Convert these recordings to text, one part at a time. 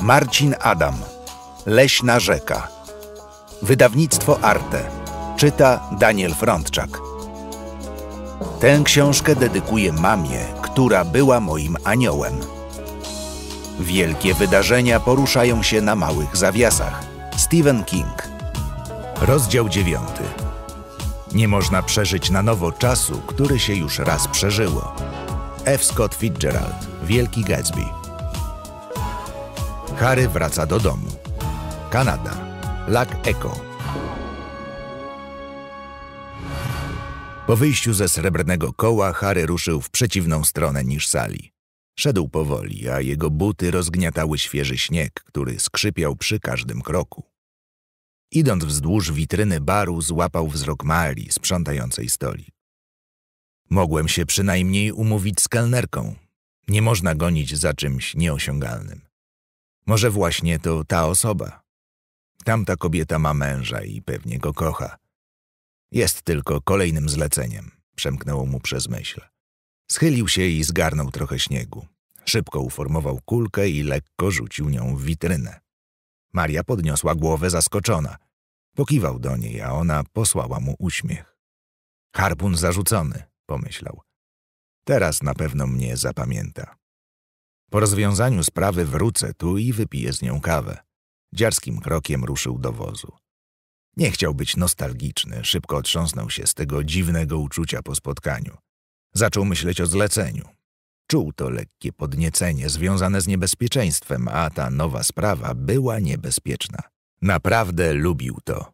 Marcin Adam. Leśna rzeka. Wydawnictwo Arte. Czyta Daniel Frontczak. Tę książkę dedykuję mamie, która była moim aniołem. Wielkie wydarzenia poruszają się na małych zawiasach. Stephen King. Rozdział dziewiąty. Nie można przeżyć na nowo czasu, który się już raz przeżyło. F. Scott Fitzgerald, Wielki Gatsby. Harry wraca do domu. Kanada, Lac Echo. Po wyjściu ze srebrnego koła Harry ruszył w przeciwną stronę niż sali. Szedł powoli, a jego buty rozgniatały świeży śnieg, który skrzypiał przy każdym kroku. Idąc wzdłuż witryny baru, złapał wzrok Mali, sprzątającej stolik. Mogłem się przynajmniej umówić z kelnerką. Nie można gonić za czymś nieosiągalnym. Może właśnie to ta osoba. Tamta kobieta ma męża i pewnie go kocha. Jest tylko kolejnym zleceniem, przemknęło mu przez myśl. Schylił się i zgarnął trochę śniegu. Szybko uformował kulkę i lekko rzucił nią w witrynę. Maria podniosła głowę zaskoczona. Pokiwał do niej, a ona posłała mu uśmiech. Harpun zarzucony, pomyślał. Teraz na pewno mnie zapamięta. Po rozwiązaniu sprawy wrócę tu i wypiję z nią kawę. Dziarskim krokiem ruszył do wozu. Nie chciał być nostalgiczny, szybko otrząsnął się z tego dziwnego uczucia po spotkaniu. Zaczął myśleć o zleceniu. Czuł to lekkie podniecenie związane z niebezpieczeństwem, a ta nowa sprawa była niebezpieczna. Naprawdę lubił to.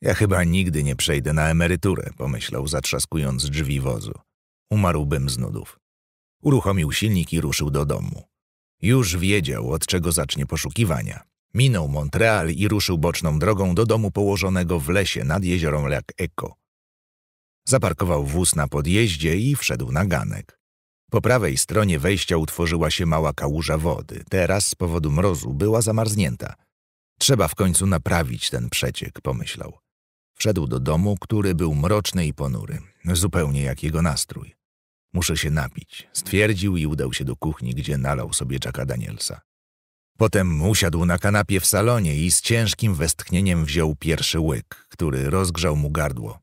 Ja chyba nigdy nie przejdę na emeryturę, pomyślał, zatrzaskując drzwi wozu. Umarłbym z nudów. Uruchomił silnik i ruszył do domu. Już wiedział, od czego zacznie poszukiwania. Minął Montreal i ruszył boczną drogą do domu położonego w lesie nad jeziorem Lac Echo. Zaparkował wóz na podjeździe i wszedł na ganek. Po prawej stronie wejścia utworzyła się mała kałuża wody. Teraz z powodu mrozu była zamarznięta – Trzeba w końcu naprawić ten przeciek, pomyślał. Wszedł do domu, który był mroczny i ponury, zupełnie jak jego nastrój. Muszę się napić, stwierdził i udał się do kuchni, gdzie nalał sobie czaka Danielsa. Potem usiadł na kanapie w salonie i z ciężkim westchnieniem wziął pierwszy łyk, który rozgrzał mu gardło.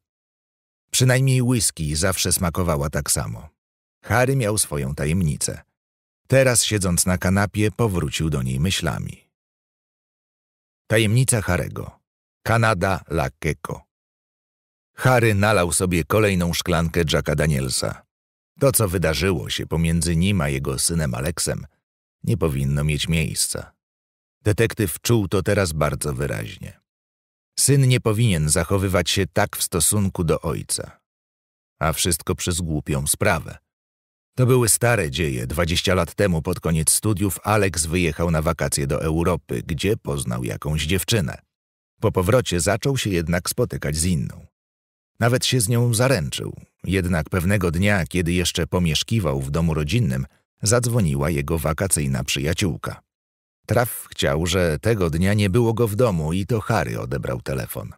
Przynajmniej whisky zawsze smakowała tak samo. Harry miał swoją tajemnicę. Teraz siedząc na kanapie powrócił do niej myślami. Tajemnica Harego. Kanada Lakeco. Harry nalał sobie kolejną szklankę Jacka Danielsa. To, co wydarzyło się pomiędzy nim a jego synem Aleksem, nie powinno mieć miejsca. Detektyw czuł to teraz bardzo wyraźnie. Syn nie powinien zachowywać się tak w stosunku do ojca. A wszystko przez głupią sprawę. To były stare dzieje. Dwadzieścia lat temu, pod koniec studiów, Alex wyjechał na wakacje do Europy, gdzie poznał jakąś dziewczynę. Po powrocie zaczął się jednak spotykać z inną. Nawet się z nią zaręczył. Jednak pewnego dnia, kiedy jeszcze pomieszkiwał w domu rodzinnym, zadzwoniła jego wakacyjna przyjaciółka. Traf chciał, że tego dnia nie było go w domu i to Harry odebrał telefon.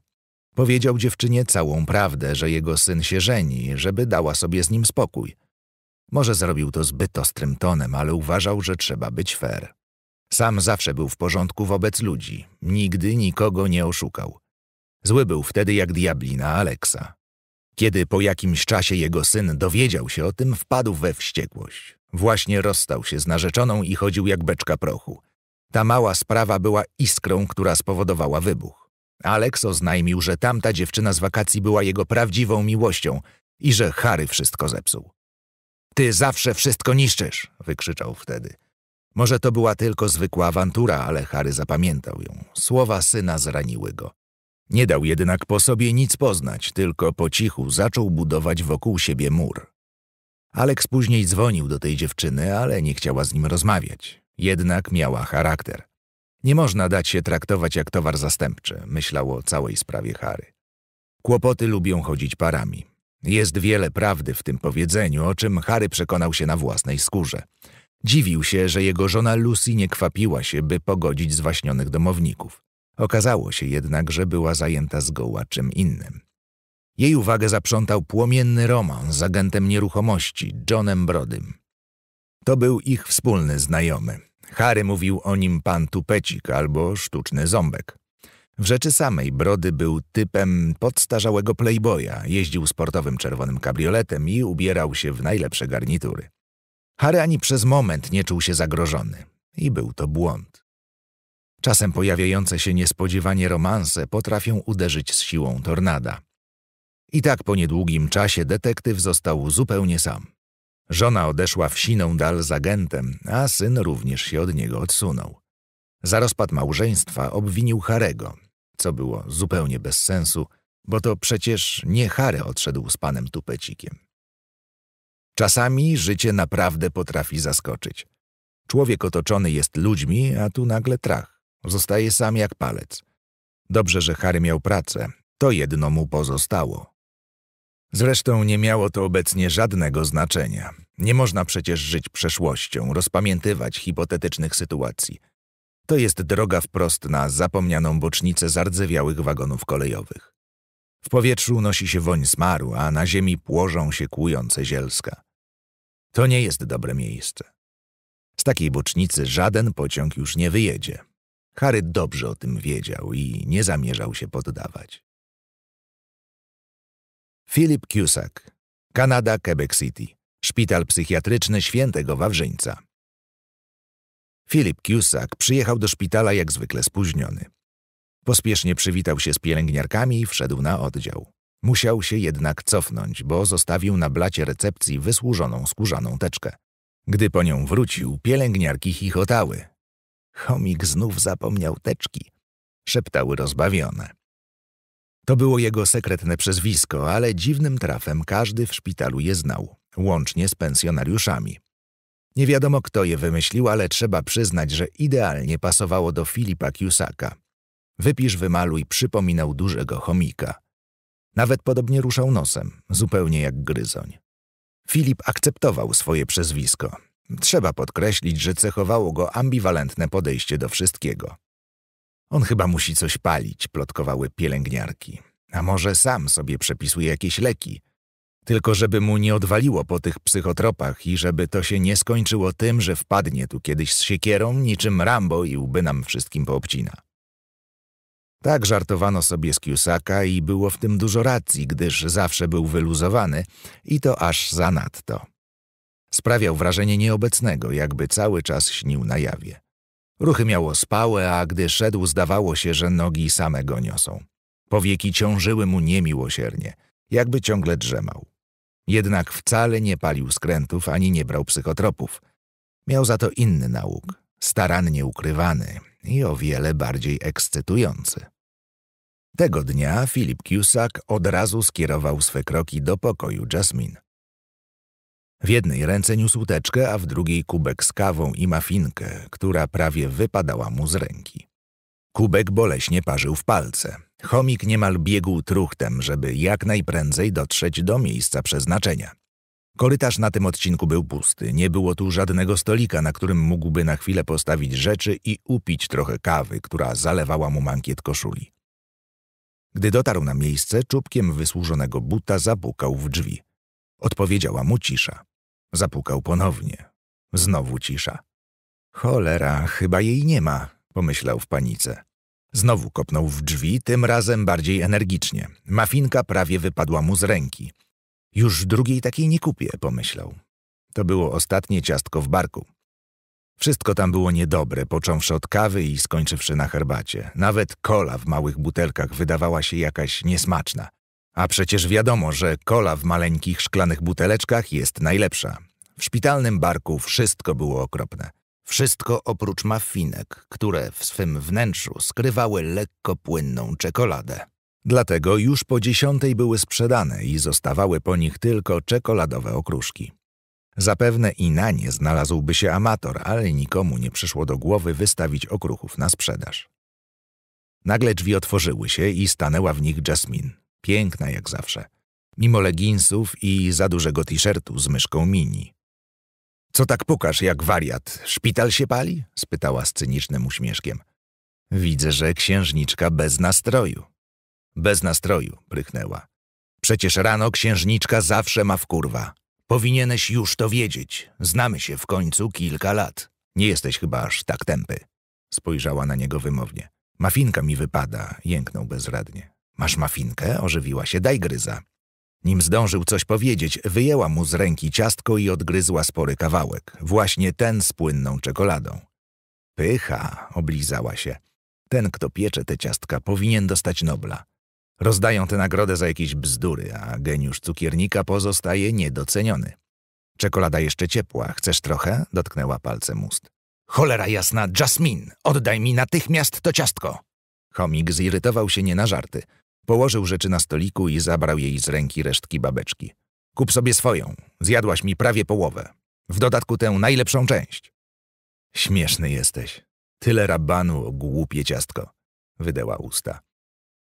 Powiedział dziewczynie całą prawdę, że jego syn się żeni, żeby dała sobie z nim spokój – może zrobił to zbyt ostrym tonem, ale uważał, że trzeba być fair. Sam zawsze był w porządku wobec ludzi. Nigdy nikogo nie oszukał. Zły był wtedy jak diablina Aleksa. Kiedy po jakimś czasie jego syn dowiedział się o tym, wpadł we wściekłość. Właśnie rozstał się z narzeczoną i chodził jak beczka prochu. Ta mała sprawa była iskrą, która spowodowała wybuch. Aleks oznajmił, że tamta dziewczyna z wakacji była jego prawdziwą miłością i że Harry wszystko zepsuł. Ty zawsze wszystko niszczysz! wykrzyczał wtedy. Może to była tylko zwykła awantura, ale Harry zapamiętał ją. Słowa syna zraniły go. Nie dał jednak po sobie nic poznać, tylko po cichu zaczął budować wokół siebie mur. Aleks później dzwonił do tej dziewczyny, ale nie chciała z nim rozmawiać. Jednak miała charakter. Nie można dać się traktować jak towar zastępczy, myślał o całej sprawie Harry. Kłopoty lubią chodzić parami. Jest wiele prawdy w tym powiedzeniu, o czym Harry przekonał się na własnej skórze. Dziwił się, że jego żona Lucy nie kwapiła się, by pogodzić zwaśnionych domowników. Okazało się jednak, że była zajęta zgoła czym innym. Jej uwagę zaprzątał płomienny romans z agentem nieruchomości, Johnem Brodym. To był ich wspólny znajomy. Harry mówił o nim pan tupecik albo sztuczny ząbek. W rzeczy samej Brody był typem podstarzałego playboya, jeździł sportowym czerwonym kabrioletem i ubierał się w najlepsze garnitury. Harry ani przez moment nie czuł się zagrożony. I był to błąd. Czasem pojawiające się niespodziewanie romanse potrafią uderzyć z siłą tornada. I tak po niedługim czasie detektyw został zupełnie sam. Żona odeszła w siną dal z agentem, a syn również się od niego odsunął. Za rozpad małżeństwa obwinił Harego, co było zupełnie bez sensu, bo to przecież nie Harry odszedł z panem Tupecikiem. Czasami życie naprawdę potrafi zaskoczyć. Człowiek otoczony jest ludźmi, a tu nagle trach. Zostaje sam jak palec. Dobrze, że Harry miał pracę. To jedno mu pozostało. Zresztą nie miało to obecnie żadnego znaczenia. Nie można przecież żyć przeszłością, rozpamiętywać hipotetycznych sytuacji. To jest droga wprost na zapomnianą bocznicę zardzewiałych wagonów kolejowych. W powietrzu unosi się woń smaru, a na ziemi płożą się kłujące zielska. To nie jest dobre miejsce. Z takiej bocznicy żaden pociąg już nie wyjedzie. Harry dobrze o tym wiedział i nie zamierzał się poddawać. Philip Cusack, Kanada, Quebec City, Szpital Psychiatryczny Świętego Wawrzyńca. Filip Cusack przyjechał do szpitala jak zwykle spóźniony. Pospiesznie przywitał się z pielęgniarkami i wszedł na oddział. Musiał się jednak cofnąć, bo zostawił na blacie recepcji wysłużoną skórzaną teczkę. Gdy po nią wrócił, pielęgniarki chichotały. Chomik znów zapomniał teczki, szeptały rozbawione. To było jego sekretne przezwisko, ale dziwnym trafem każdy w szpitalu je znał, łącznie z pensjonariuszami. Nie wiadomo, kto je wymyślił, ale trzeba przyznać, że idealnie pasowało do Filipa Kiusaka. Wypisz, wymaluj przypominał dużego chomika. Nawet podobnie ruszał nosem, zupełnie jak gryzoń. Filip akceptował swoje przezwisko. Trzeba podkreślić, że cechowało go ambiwalentne podejście do wszystkiego. On chyba musi coś palić, plotkowały pielęgniarki. A może sam sobie przepisuje jakieś leki, tylko żeby mu nie odwaliło po tych psychotropach i żeby to się nie skończyło tym, że wpadnie tu kiedyś z siekierą niczym Rambo i łby nam wszystkim poobcina. Tak żartowano sobie z Kiusaka i było w tym dużo racji, gdyż zawsze był wyluzowany i to aż zanadto. Sprawiał wrażenie nieobecnego, jakby cały czas śnił na jawie. Ruchy miało spałe, a gdy szedł zdawało się, że nogi same go niosą. Powieki ciążyły mu niemiłosiernie, jakby ciągle drzemał. Jednak wcale nie palił skrętów ani nie brał psychotropów. Miał za to inny nauk, starannie ukrywany i o wiele bardziej ekscytujący. Tego dnia Filip Cusack od razu skierował swe kroki do pokoju Jasmine. W jednej ręce niósł teczkę, a w drugiej kubek z kawą i mafinkę, która prawie wypadała mu z ręki. Kubek boleśnie parzył w palce. Chomik niemal biegł truchtem, żeby jak najprędzej dotrzeć do miejsca przeznaczenia. Korytarz na tym odcinku był pusty, nie było tu żadnego stolika, na którym mógłby na chwilę postawić rzeczy i upić trochę kawy, która zalewała mu mankiet koszuli. Gdy dotarł na miejsce, czubkiem wysłużonego buta zapukał w drzwi. Odpowiedziała mu cisza. Zapukał ponownie. Znowu cisza. Cholera, chyba jej nie ma, pomyślał w panice. Znowu kopnął w drzwi, tym razem bardziej energicznie. Mafinka prawie wypadła mu z ręki. Już drugiej takiej nie kupię, pomyślał. To było ostatnie ciastko w barku. Wszystko tam było niedobre, począwszy od kawy i skończywszy na herbacie. Nawet kola w małych butelkach wydawała się jakaś niesmaczna. A przecież wiadomo, że kola w maleńkich szklanych buteleczkach jest najlepsza. W szpitalnym barku wszystko było okropne. Wszystko oprócz mafinek, które w swym wnętrzu skrywały lekko płynną czekoladę. Dlatego już po dziesiątej były sprzedane i zostawały po nich tylko czekoladowe okruszki. Zapewne i na nie znalazłby się amator, ale nikomu nie przyszło do głowy wystawić okruchów na sprzedaż. Nagle drzwi otworzyły się i stanęła w nich Jasmine, piękna jak zawsze, mimo leginsów i za dużego t-shirtu z myszką mini. Co tak pukasz jak wariat? Szpital się pali? spytała z cynicznym uśmieszkiem. Widzę, że księżniczka bez nastroju. Bez nastroju, prychnęła. Przecież rano księżniczka zawsze ma w kurwa. Powinieneś już to wiedzieć. Znamy się w końcu kilka lat. Nie jesteś chyba aż tak tępy. Spojrzała na niego wymownie. Mafinka mi wypada, jęknął bezradnie. Masz mafinkę? Ożywiła się, daj gryza. Nim zdążył coś powiedzieć, wyjęła mu z ręki ciastko i odgryzła spory kawałek. Właśnie ten z płynną czekoladą. Pycha, oblizała się. Ten, kto piecze te ciastka, powinien dostać Nobla. Rozdają tę nagrodę za jakieś bzdury, a geniusz cukiernika pozostaje niedoceniony. Czekolada jeszcze ciepła. Chcesz trochę? Dotknęła palcem ust. Cholera jasna, Jasmine! Oddaj mi natychmiast to ciastko! Chomik zirytował się nie na żarty. Położył rzeczy na stoliku i zabrał jej z ręki resztki babeczki. Kup sobie swoją. Zjadłaś mi prawie połowę. W dodatku tę najlepszą część. Śmieszny jesteś. Tyle rabanu o głupie ciastko. Wydeła usta.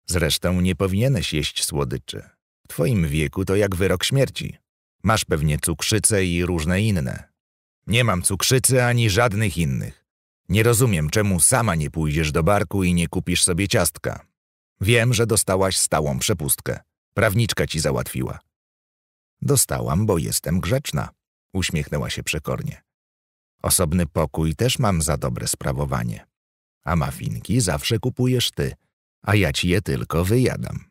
Zresztą nie powinieneś jeść słodyczy. W twoim wieku to jak wyrok śmierci. Masz pewnie cukrzycę i różne inne. Nie mam cukrzycy ani żadnych innych. Nie rozumiem, czemu sama nie pójdziesz do barku i nie kupisz sobie ciastka. Wiem, że dostałaś stałą przepustkę. Prawniczka ci załatwiła. Dostałam, bo jestem grzeczna, uśmiechnęła się przekornie. Osobny pokój też mam za dobre sprawowanie. A mafinki zawsze kupujesz ty, a ja ci je tylko wyjadam.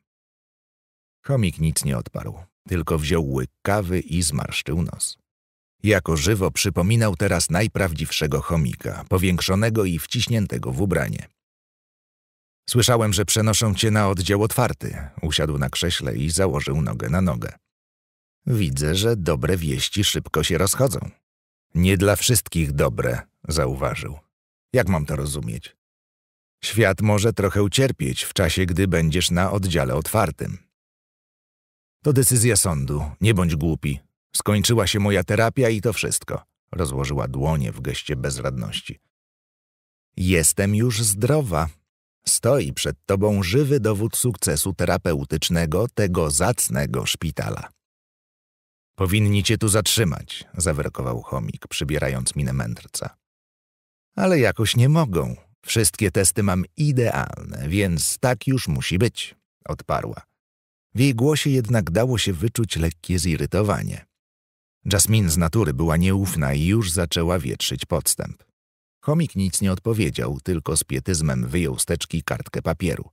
Chomik nic nie odparł, tylko wziął łyk kawy i zmarszczył nos. Jako żywo przypominał teraz najprawdziwszego chomika, powiększonego i wciśniętego w ubranie. Słyszałem, że przenoszą cię na oddział otwarty. Usiadł na krześle i założył nogę na nogę. Widzę, że dobre wieści szybko się rozchodzą. Nie dla wszystkich dobre, zauważył. Jak mam to rozumieć? Świat może trochę ucierpieć w czasie, gdy będziesz na oddziale otwartym. To decyzja sądu, nie bądź głupi. Skończyła się moja terapia i to wszystko. Rozłożyła dłonie w geście bezradności. Jestem już zdrowa, Stoi przed tobą żywy dowód sukcesu terapeutycznego tego zacnego szpitala. Powinni cię tu zatrzymać, zawerkował chomik, przybierając minę mędrca. Ale jakoś nie mogą. Wszystkie testy mam idealne, więc tak już musi być, odparła. W jej głosie jednak dało się wyczuć lekkie zirytowanie. Jasmine z natury była nieufna i już zaczęła wietrzyć podstęp. Chomik nic nie odpowiedział, tylko z pietyzmem wyjął z teczki kartkę papieru.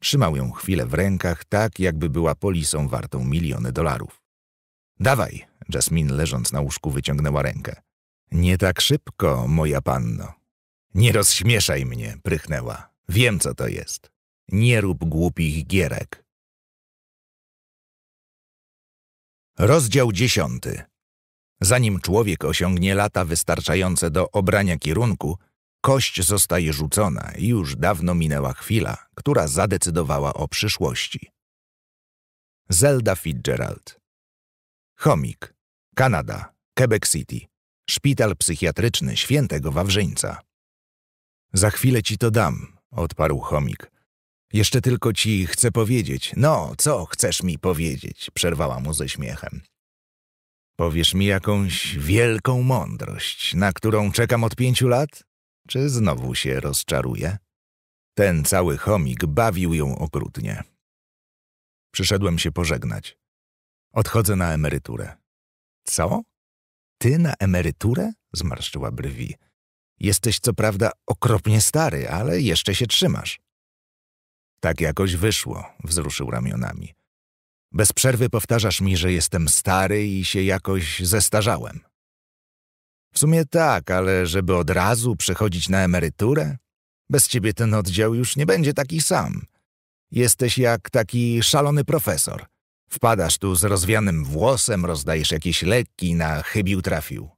Trzymał ją chwilę w rękach, tak jakby była polisą wartą miliony dolarów. Dawaj, Jasmine leżąc na łóżku wyciągnęła rękę. Nie tak szybko, moja panno. Nie rozśmieszaj mnie, prychnęła. Wiem, co to jest. Nie rób głupich gierek. Rozdział dziesiąty. Zanim człowiek osiągnie lata wystarczające do obrania kierunku, kość zostaje rzucona i już dawno minęła chwila, która zadecydowała o przyszłości. Zelda Fitzgerald Chomik, Kanada, Quebec City, Szpital Psychiatryczny Świętego Wawrzyńca. Za chwilę ci to dam, odparł chomik. Jeszcze tylko ci chcę powiedzieć. No, co chcesz mi powiedzieć? Przerwała mu ze śmiechem. Powiesz mi jakąś wielką mądrość, na którą czekam od pięciu lat? Czy znowu się rozczaruję? Ten cały chomik bawił ją okrutnie. Przyszedłem się pożegnać. Odchodzę na emeryturę. Co? Ty na emeryturę? Zmarszczyła brwi. Jesteś co prawda okropnie stary, ale jeszcze się trzymasz. Tak jakoś wyszło, wzruszył ramionami. Bez przerwy powtarzasz mi, że jestem stary i się jakoś zestarzałem. W sumie tak, ale żeby od razu przechodzić na emeryturę? Bez ciebie ten oddział już nie będzie taki sam. Jesteś jak taki szalony profesor. Wpadasz tu z rozwianym włosem, rozdajesz jakieś lekki na chybił trafił.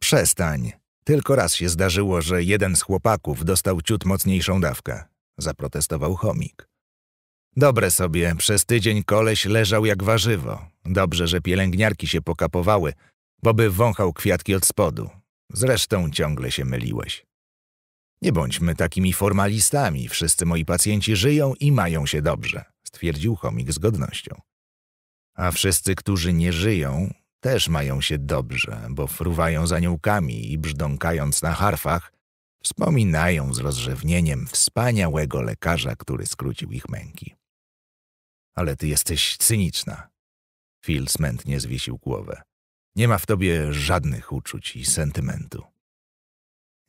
Przestań. Tylko raz się zdarzyło, że jeden z chłopaków dostał ciut mocniejszą dawkę. Zaprotestował chomik. Dobre sobie, przez tydzień koleś leżał jak warzywo. Dobrze, że pielęgniarki się pokapowały, bo by wąchał kwiatki od spodu. Zresztą ciągle się myliłeś. Nie bądźmy takimi formalistami, wszyscy moi pacjenci żyją i mają się dobrze, stwierdził chomik z godnością. A wszyscy, którzy nie żyją, też mają się dobrze, bo fruwają za niółkami i brzdąkając na harfach, wspominają z rozrzewnieniem wspaniałego lekarza, który skrócił ich męki. Ale ty jesteś cyniczna. Phil smętnie zwiesił głowę. Nie ma w tobie żadnych uczuć i sentymentu.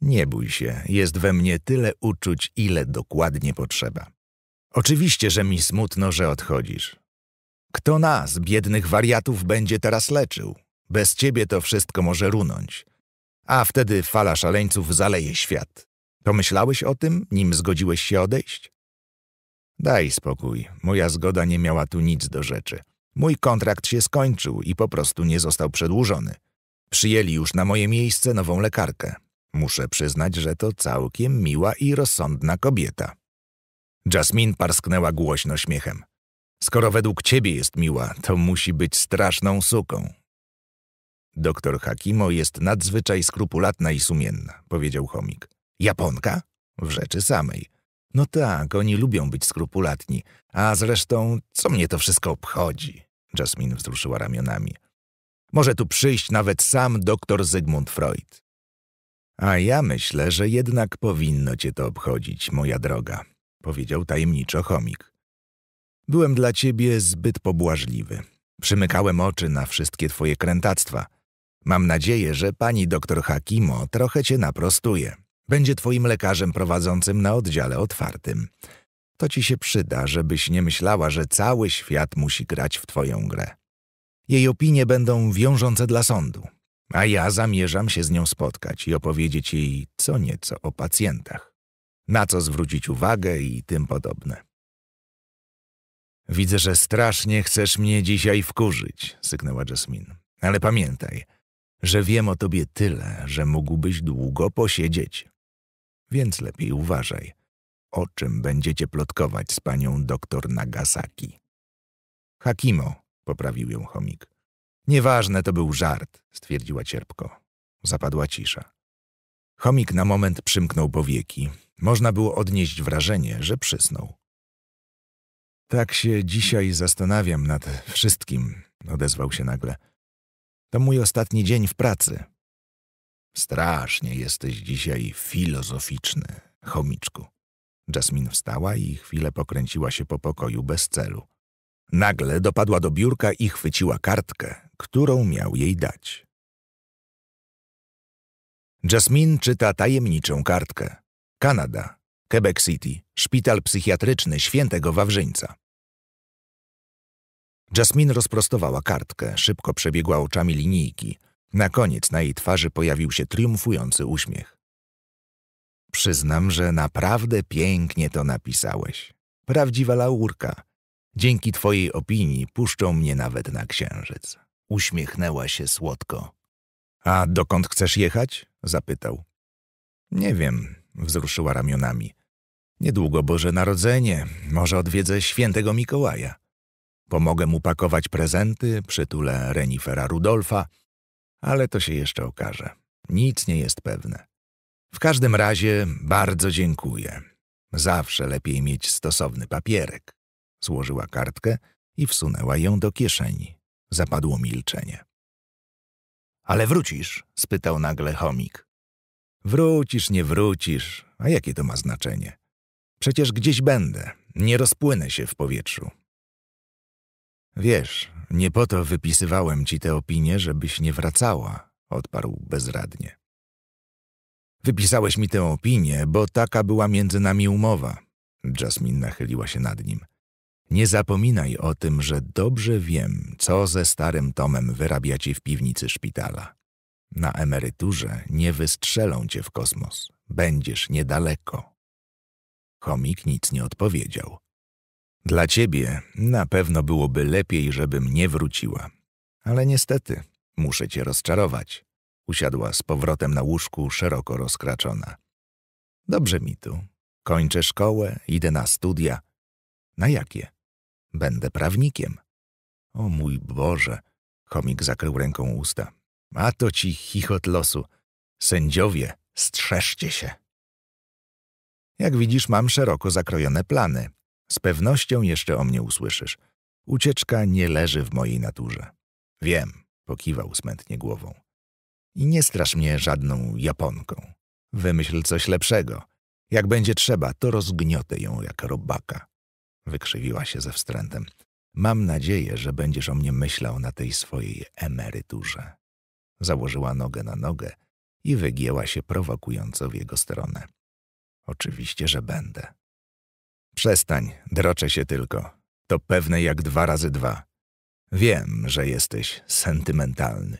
Nie bój się, jest we mnie tyle uczuć, ile dokładnie potrzeba. Oczywiście, że mi smutno, że odchodzisz. Kto nas, biednych wariatów, będzie teraz leczył? Bez ciebie to wszystko może runąć. A wtedy fala szaleńców zaleje świat. Pomyślałeś o tym, nim zgodziłeś się odejść? Daj spokój, moja zgoda nie miała tu nic do rzeczy. Mój kontrakt się skończył i po prostu nie został przedłużony. Przyjęli już na moje miejsce nową lekarkę. Muszę przyznać, że to całkiem miła i rozsądna kobieta. Jasmine parsknęła głośno śmiechem. Skoro według ciebie jest miła, to musi być straszną suką. Doktor Hakimo jest nadzwyczaj skrupulatna i sumienna, powiedział chomik. Japonka? W rzeczy samej. No tak, oni lubią być skrupulatni. A zresztą, co mnie to wszystko obchodzi? Jasmine wzruszyła ramionami. Może tu przyjść nawet sam doktor Zygmunt Freud. A ja myślę, że jednak powinno cię to obchodzić, moja droga, powiedział tajemniczo chomik. Byłem dla ciebie zbyt pobłażliwy. Przymykałem oczy na wszystkie twoje krętactwa. Mam nadzieję, że pani doktor Hakimo trochę cię naprostuje. Będzie twoim lekarzem prowadzącym na oddziale otwartym. To ci się przyda, żebyś nie myślała, że cały świat musi grać w twoją grę. Jej opinie będą wiążące dla sądu, a ja zamierzam się z nią spotkać i opowiedzieć jej co nieco o pacjentach, na co zwrócić uwagę i tym podobne. Widzę, że strasznie chcesz mnie dzisiaj wkurzyć, syknęła Jasmine. Ale pamiętaj, że wiem o tobie tyle, że mógłbyś długo posiedzieć więc lepiej uważaj. O czym będziecie plotkować z panią doktor Nagasaki? Hakimo, poprawił ją chomik. Nieważne, to był żart, stwierdziła cierpko. Zapadła cisza. Chomik na moment przymknął powieki. Można było odnieść wrażenie, że przysnął. Tak się dzisiaj zastanawiam nad wszystkim, odezwał się nagle. To mój ostatni dzień w pracy. Strasznie jesteś dzisiaj filozoficzny, chomiczku. Jasmin wstała i chwilę pokręciła się po pokoju bez celu. Nagle dopadła do biurka i chwyciła kartkę, którą miał jej dać. Jasmin czyta tajemniczą kartkę. Kanada, Quebec City, szpital psychiatryczny świętego Wawrzyńca. Jasmin rozprostowała kartkę, szybko przebiegła oczami linijki – na koniec na jej twarzy pojawił się triumfujący uśmiech. Przyznam, że naprawdę pięknie to napisałeś. Prawdziwa laurka. Dzięki twojej opinii puszczą mnie nawet na księżyc. Uśmiechnęła się słodko. A dokąd chcesz jechać? Zapytał. Nie wiem, wzruszyła ramionami. Niedługo Boże Narodzenie, może odwiedzę świętego Mikołaja. Pomogę mu pakować prezenty, przytulę Renifera Rudolfa, ale to się jeszcze okaże. Nic nie jest pewne. W każdym razie bardzo dziękuję. Zawsze lepiej mieć stosowny papierek. Złożyła kartkę i wsunęła ją do kieszeni. Zapadło milczenie. Ale wrócisz? spytał nagle chomik. Wrócisz, nie wrócisz, a jakie to ma znaczenie? Przecież gdzieś będę, nie rozpłynę się w powietrzu. Wiesz, nie po to wypisywałem ci te opinie, żebyś nie wracała, odparł bezradnie. Wypisałeś mi tę opinię, bo taka była między nami umowa. Jasmine nachyliła się nad nim. Nie zapominaj o tym, że dobrze wiem, co ze starym Tomem wyrabiacie w piwnicy szpitala. Na emeryturze nie wystrzelą cię w kosmos. Będziesz niedaleko. Komik nic nie odpowiedział. Dla ciebie na pewno byłoby lepiej, żebym nie wróciła. Ale niestety, muszę cię rozczarować. Usiadła z powrotem na łóżku, szeroko rozkraczona. Dobrze mi tu. Kończę szkołę, idę na studia. Na jakie? Będę prawnikiem. O mój Boże! Chomik zakrył ręką usta. A to ci chichot losu. Sędziowie, strzeżcie się. Jak widzisz, mam szeroko zakrojone plany. Z pewnością jeszcze o mnie usłyszysz. Ucieczka nie leży w mojej naturze. Wiem, pokiwał smętnie głową. I nie strasz mnie żadną Japonką. Wymyśl coś lepszego. Jak będzie trzeba, to rozgniotę ją jak robaka. Wykrzywiła się ze wstrętem. Mam nadzieję, że będziesz o mnie myślał na tej swojej emeryturze. Założyła nogę na nogę i wygięła się prowokująco w jego stronę. Oczywiście, że będę. Przestań, droczę się tylko. To pewne jak dwa razy dwa. Wiem, że jesteś sentymentalny.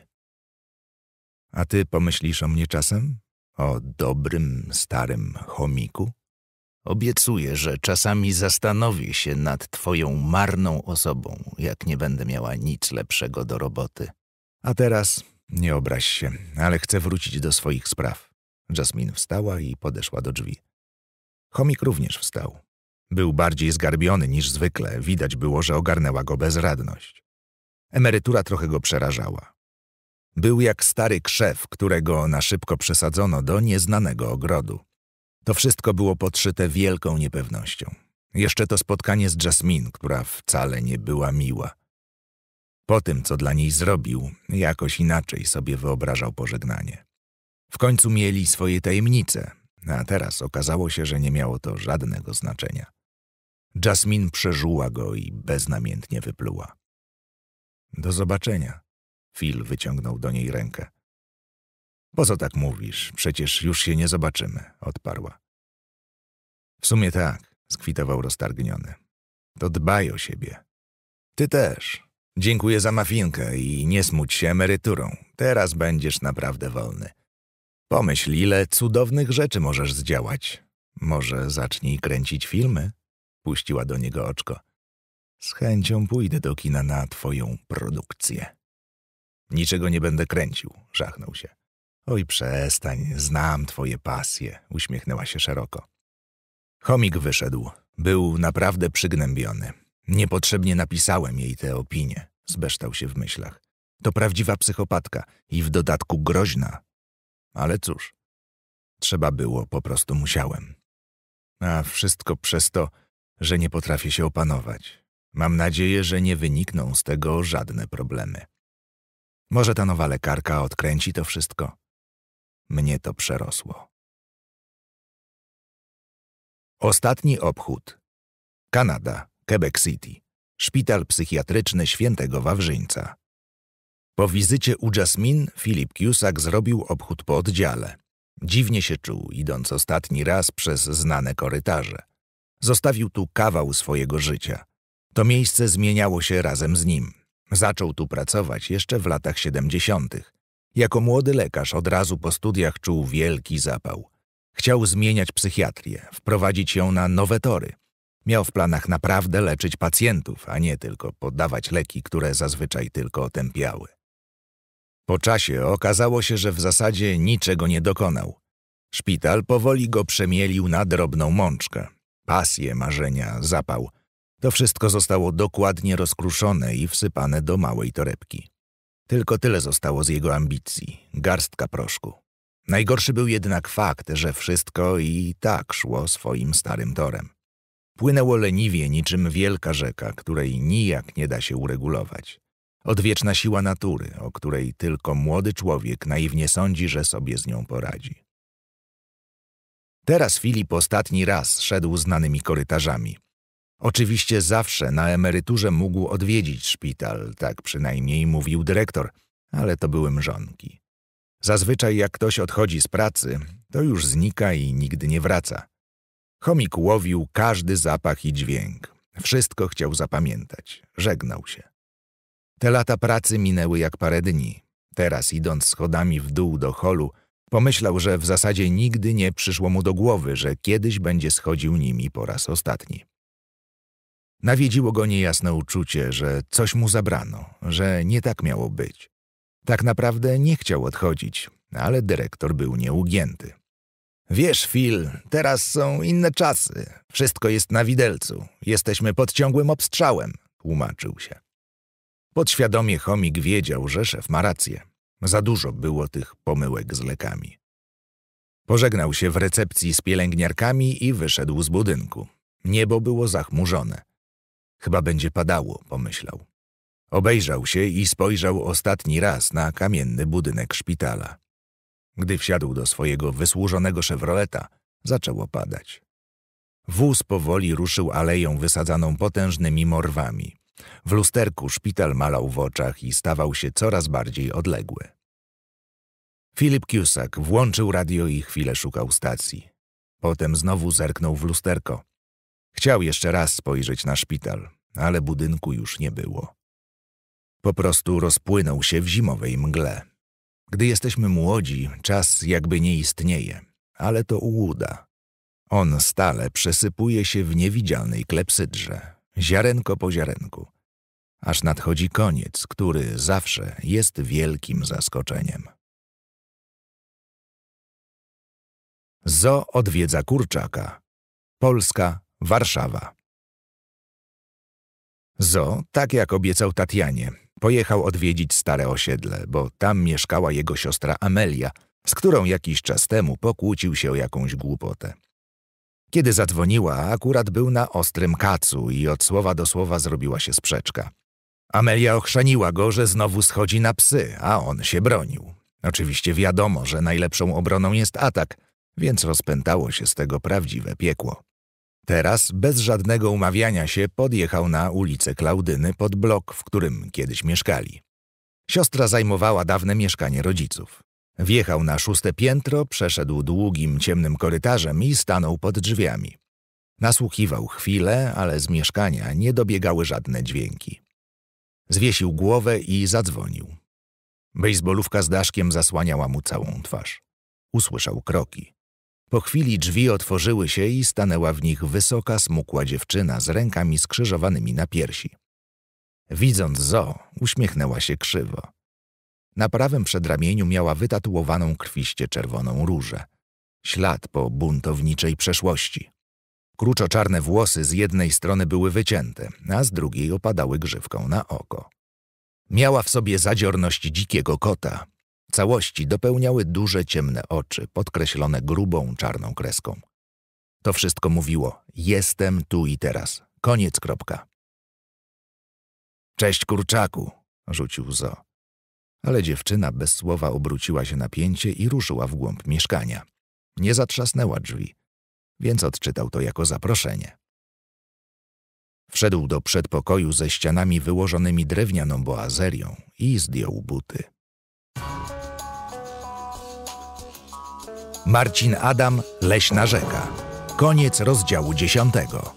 A ty pomyślisz o mnie czasem? O dobrym, starym chomiku? Obiecuję, że czasami zastanowię się nad twoją marną osobą, jak nie będę miała nic lepszego do roboty. A teraz nie obraź się, ale chcę wrócić do swoich spraw. Jasmine wstała i podeszła do drzwi. Chomik również wstał. Był bardziej zgarbiony niż zwykle, widać było, że ogarnęła go bezradność. Emerytura trochę go przerażała. Był jak stary krzew, którego na szybko przesadzono do nieznanego ogrodu. To wszystko było podszyte wielką niepewnością. Jeszcze to spotkanie z Jasmine, która wcale nie była miła. Po tym, co dla niej zrobił, jakoś inaczej sobie wyobrażał pożegnanie. W końcu mieli swoje tajemnice, a teraz okazało się, że nie miało to żadnego znaczenia. Jasmine przeżuła go i beznamiętnie wypluła. Do zobaczenia. Phil wyciągnął do niej rękę. Po co tak mówisz? Przecież już się nie zobaczymy, odparła. W sumie tak, skwitował roztargniony. To dbaj o siebie. Ty też. Dziękuję za mafinkę i nie smuć się emeryturą. Teraz będziesz naprawdę wolny. Pomyśl, ile cudownych rzeczy możesz zdziałać. Może zacznij kręcić filmy? Puściła do niego oczko. Z chęcią pójdę do kina na twoją produkcję. Niczego nie będę kręcił, żachnął się. Oj, przestań, znam twoje pasje, uśmiechnęła się szeroko. Chomik wyszedł. Był naprawdę przygnębiony. Niepotrzebnie napisałem jej te opinie, zbeształ się w myślach. To prawdziwa psychopatka i w dodatku groźna. Ale cóż, trzeba było, po prostu musiałem. A wszystko przez to, że nie potrafię się opanować. Mam nadzieję, że nie wynikną z tego żadne problemy. Może ta nowa lekarka odkręci to wszystko? Mnie to przerosło. Ostatni obchód. Kanada, Quebec City. Szpital psychiatryczny Świętego Wawrzyńca. Po wizycie u Jasmin Filip Kiusak zrobił obchód po oddziale. Dziwnie się czuł, idąc ostatni raz przez znane korytarze. Zostawił tu kawał swojego życia. To miejsce zmieniało się razem z nim. Zaczął tu pracować jeszcze w latach 70. Jako młody lekarz od razu po studiach czuł wielki zapał. Chciał zmieniać psychiatrię, wprowadzić ją na nowe tory. Miał w planach naprawdę leczyć pacjentów, a nie tylko podawać leki, które zazwyczaj tylko otępiały. Po czasie okazało się, że w zasadzie niczego nie dokonał. Szpital powoli go przemielił na drobną mączkę pasje, marzenia, zapał. To wszystko zostało dokładnie rozkruszone i wsypane do małej torebki. Tylko tyle zostało z jego ambicji, garstka proszku. Najgorszy był jednak fakt, że wszystko i tak szło swoim starym torem. Płynęło leniwie niczym wielka rzeka, której nijak nie da się uregulować. Odwieczna siła natury, o której tylko młody człowiek naiwnie sądzi, że sobie z nią poradzi. Teraz Filip ostatni raz szedł znanymi korytarzami. Oczywiście zawsze na emeryturze mógł odwiedzić szpital, tak przynajmniej mówił dyrektor, ale to były mrzonki. Zazwyczaj jak ktoś odchodzi z pracy, to już znika i nigdy nie wraca. Chomik łowił każdy zapach i dźwięk. Wszystko chciał zapamiętać. Żegnał się. Te lata pracy minęły jak parę dni. Teraz idąc schodami w dół do holu, Pomyślał, że w zasadzie nigdy nie przyszło mu do głowy, że kiedyś będzie schodził nimi po raz ostatni. Nawiedziło go niejasne uczucie, że coś mu zabrano, że nie tak miało być. Tak naprawdę nie chciał odchodzić, ale dyrektor był nieugięty. Wiesz, Phil, teraz są inne czasy. Wszystko jest na widelcu. Jesteśmy pod ciągłym obstrzałem, tłumaczył się. Podświadomie chomik wiedział, że szef ma rację. Za dużo było tych pomyłek z lekami. Pożegnał się w recepcji z pielęgniarkami i wyszedł z budynku. Niebo było zachmurzone. Chyba będzie padało, pomyślał. Obejrzał się i spojrzał ostatni raz na kamienny budynek szpitala. Gdy wsiadł do swojego wysłużonego Chevroleta, zaczęło padać. Wóz powoli ruszył aleją wysadzaną potężnymi morwami. W lusterku szpital malał w oczach i stawał się coraz bardziej odległy. Filip Kiusak włączył radio i chwilę szukał stacji. Potem znowu zerknął w lusterko. Chciał jeszcze raz spojrzeć na szpital, ale budynku już nie było. Po prostu rozpłynął się w zimowej mgle. Gdy jesteśmy młodzi, czas jakby nie istnieje, ale to ułuda. On stale przesypuje się w niewidzialnej klepsydrze ziarenko po ziarenku, aż nadchodzi koniec, który zawsze jest wielkim zaskoczeniem. Zo odwiedza kurczaka. Polska, Warszawa. Zo, tak jak obiecał Tatianie, pojechał odwiedzić stare osiedle, bo tam mieszkała jego siostra Amelia, z którą jakiś czas temu pokłócił się o jakąś głupotę. Kiedy zadzwoniła, akurat był na ostrym kacu i od słowa do słowa zrobiła się sprzeczka. Amelia ochrzaniła go, że znowu schodzi na psy, a on się bronił. Oczywiście wiadomo, że najlepszą obroną jest atak, więc rozpętało się z tego prawdziwe piekło. Teraz, bez żadnego umawiania się, podjechał na ulicę Klaudyny pod blok, w którym kiedyś mieszkali. Siostra zajmowała dawne mieszkanie rodziców. Wjechał na szóste piętro, przeszedł długim, ciemnym korytarzem i stanął pod drzwiami. Nasłuchiwał chwilę, ale z mieszkania nie dobiegały żadne dźwięki. Zwiesił głowę i zadzwonił. Bejsbolówka z daszkiem zasłaniała mu całą twarz. Usłyszał kroki. Po chwili drzwi otworzyły się i stanęła w nich wysoka, smukła dziewczyna z rękami skrzyżowanymi na piersi. Widząc Zo, uśmiechnęła się krzywo. Na prawym przedramieniu miała wytatuowaną krwiście czerwoną różę. Ślad po buntowniczej przeszłości. Kruczo-czarne włosy z jednej strony były wycięte, a z drugiej opadały grzywką na oko. Miała w sobie zadziorność dzikiego kota. Całości dopełniały duże ciemne oczy, podkreślone grubą czarną kreską. To wszystko mówiło: Jestem tu i teraz. Koniec kropka. Cześć kurczaku, rzucił Zo ale dziewczyna bez słowa obróciła się na pięcie i ruszyła w głąb mieszkania. Nie zatrzasnęła drzwi, więc odczytał to jako zaproszenie. Wszedł do przedpokoju ze ścianami wyłożonymi drewnianą boazerią i zdjął buty. Marcin Adam, Leśna Rzeka. Koniec rozdziału dziesiątego.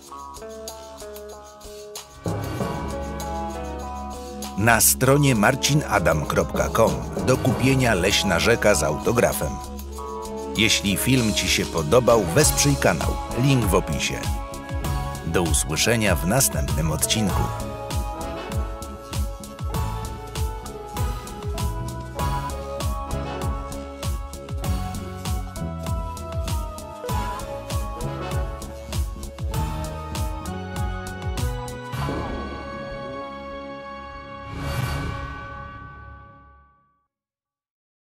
na stronie marcinadam.com do kupienia Leśna Rzeka z autografem. Jeśli film Ci się podobał, wesprzyj kanał. Link w opisie. Do usłyszenia w następnym odcinku.